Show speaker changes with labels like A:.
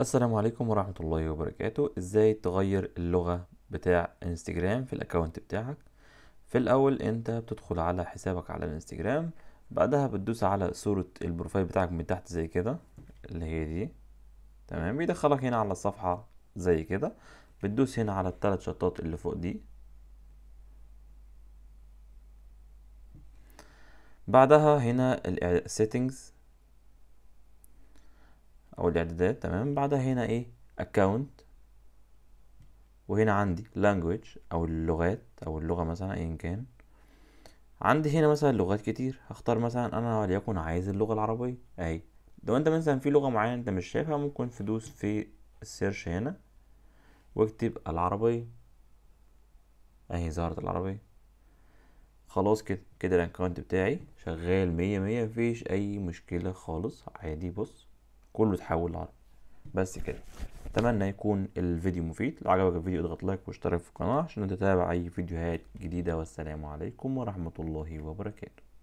A: السلام عليكم ورحمة الله وبركاته ازاي تغير اللغة بتاع انستجرام في الاكونت بتاعك في الاول انت بتدخل على حسابك على الانستجرام بعدها بتدوس على صورة البروفايل بتاعك من تحت زي كده اللي هي دي تمام بيدخلك هنا على الصفحة زي كده بتدوس هنا على التلات شطات اللي فوق دي بعدها هنا settings او الاعدادات تمام بعدها هنا ايه account وهنا عندي language او اللغات او اللغة مثلا ايا كان عندي هنا مثلا لغات كتير هختار مثلا انا وليكن عايز اللغة العربية اهي لو انت مثلا في لغة معينة انت مش شايفها ممكن تدوس في السيرش هنا واكتب العربية اهي ظهرت العربية خلاص كده كده الاكونت بتاعي شغال مية مية مفيش اي مشكلة خالص عادي بص كله اتحول لعربي بس كده اتمنى يكون الفيديو مفيد لو عجبك الفيديو اضغط لايك واشترك في القناه عشان تتابع اي فيديوهات جديده والسلام عليكم ورحمه الله وبركاته